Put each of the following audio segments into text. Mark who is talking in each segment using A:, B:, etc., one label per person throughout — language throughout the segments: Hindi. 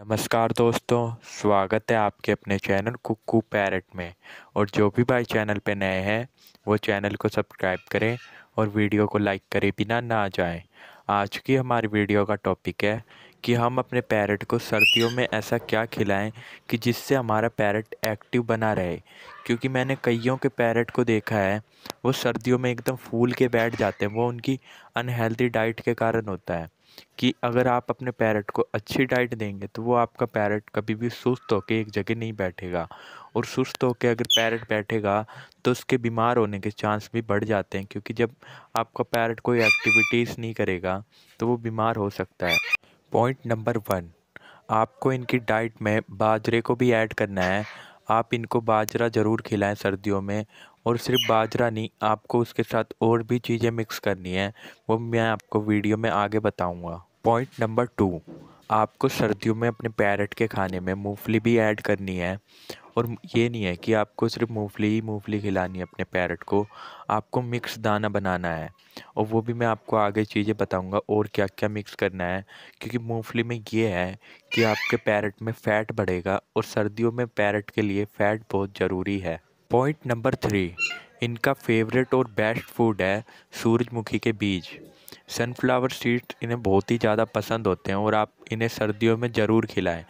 A: नमस्कार दोस्तों स्वागत है आपके अपने चैनल कुकू पैरट में और जो भी भाई चैनल पे नए हैं वो चैनल को सब्सक्राइब करें और वीडियो को लाइक करें बिना ना जाएं आज की हमारी वीडियो का टॉपिक है कि हम अपने पैरट को सर्दियों में ऐसा क्या खिलाएं कि जिससे हमारा पैरट एक्टिव बना रहे क्योंकि मैंने कईयों के पैरट को देखा है वो सर्दियों में एकदम फूल के बैठ जाते हैं वो उनकी अनहेल्दी डाइट के कारण होता है कि अगर आप अपने पैरट को अच्छी डाइट देंगे तो वो आपका पैरट कभी भी सुस्त होकर एक जगह नहीं बैठेगा और सुस्त होकर अगर पैरट बैठेगा तो उसके बीमार होने के चांस भी बढ़ जाते हैं क्योंकि जब आपका पैरट कोई एक्टिविटीज़ नहीं करेगा तो वो बीमार हो सकता है पॉइंट नंबर वन आपको इनकी डाइट में बाजरे को भी ऐड करना है आप इनको बाजरा ज़रूर खिलाएं सर्दियों में और सिर्फ बाजरा नहीं आपको उसके साथ और भी चीज़ें मिक्स करनी है वो मैं आपको वीडियो में आगे बताऊँगा पॉइंट नंबर टू आपको सर्दियों में अपने पैरट के खाने में मूंगफली भी ऐड करनी है और ये नहीं है कि आपको सिर्फ मूंगफली ही मूंगफली खिलानी है अपने पैरट को आपको मिक्स दाना बनाना है और वो भी मैं आपको आगे चीज़ें बताऊंगा और क्या क्या मिक्स करना है क्योंकि मूंगफली में ये है कि आपके पैरट में फ़ैट बढ़ेगा और सर्दियों में पैरट के लिए फ़ैट बहुत ज़रूरी है पॉइंट नंबर थ्री इनका फेवरेट और बेस्ट फूड है सूरजमुखी के बीज सनफ्लावर सीड्स इन्हें बहुत ही ज़्यादा पसंद होते हैं और आप इन्हें सर्दियों में ज़रूर खिलाएं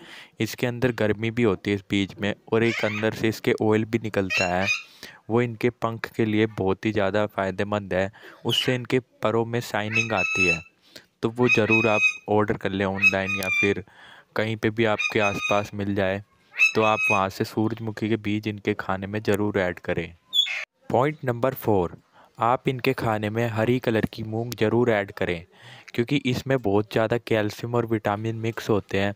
A: इसके अंदर गर्मी भी होती है इस बीज में और एक अंदर से इसके ऑयल भी निकलता है वो इनके पंख के लिए बहुत ही ज़्यादा फ़ायदेमंद है उससे इनके परों में शाइनिंग आती है तो वो ज़रूर आप ऑर्डर कर लें ऑनलाइन या फिर कहीं पे भी आपके आसपास मिल जाए तो आप वहाँ से सूरजमुखी के बीज इनके खाने में ज़रूर ऐड करें पॉइंट नंबर फोर आप इनके खाने में हरी कलर की मूंग ज़रूर ऐड करें क्योंकि इसमें बहुत ज़्यादा कैल्शियम और विटामिन मिक्स होते हैं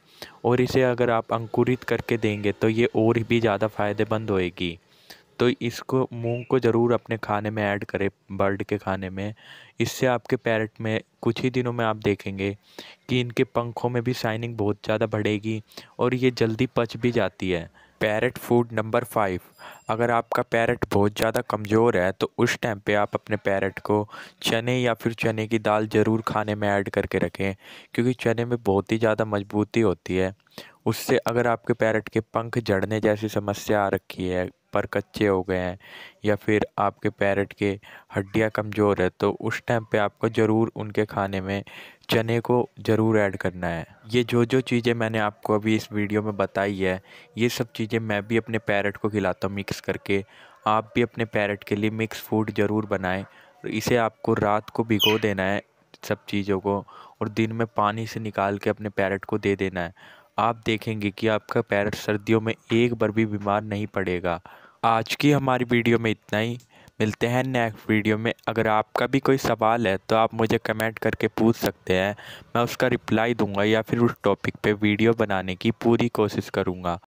A: और इसे अगर आप अंकुरित करके देंगे तो ये और भी ज़्यादा फ़ायदेमंद होएगी तो इसको मूंग को ज़रूर अपने खाने में ऐड करें बर्ड के खाने में इससे आपके पैरट में कुछ ही दिनों में आप देखेंगे कि इनके पंखों में भी शाइनिंग बहुत ज़्यादा बढ़ेगी और ये जल्दी पच भी जाती है पैरट फूड नंबर फाइव अगर आपका पैरट बहुत ज़्यादा कमज़ोर है तो उस टाइम पे आप अपने पैरट को चने या फिर चने की दाल ज़रूर खाने में ऐड करके रखें क्योंकि चने में बहुत ही ज़्यादा मजबूती होती है उससे अगर आपके पैरट के पंख झड़ने जैसी समस्या आ रखी है पर कच्चे हो गए हैं या फिर आपके पैरट के हड्डियाँ कमज़ोर है तो उस टाइम पे आपको ज़रूर उनके खाने में चने को ज़रूर ऐड करना है ये जो जो चीज़ें मैंने आपको अभी इस वीडियो में बताई है ये सब चीज़ें मैं भी अपने पैरट को खिलाता हूँ मिक्स करके आप भी अपने पैरट के लिए मिक्स फूड ज़रूर बनाएँ इसे आपको रात को भिगो देना है सब चीज़ों को और दिन में पानी से निकाल के अपने पैरट को दे देना है आप देखेंगे कि आपका पैरट सर्दियों में एक बार भी बीमार नहीं पड़ेगा आज की हमारी वीडियो में इतना ही मिलते हैं नेक्स्ट वीडियो में अगर आपका भी कोई सवाल है तो आप मुझे कमेंट करके पूछ सकते हैं मैं उसका रिप्लाई दूंगा या फिर उस टॉपिक पे वीडियो बनाने की पूरी कोशिश करूंगा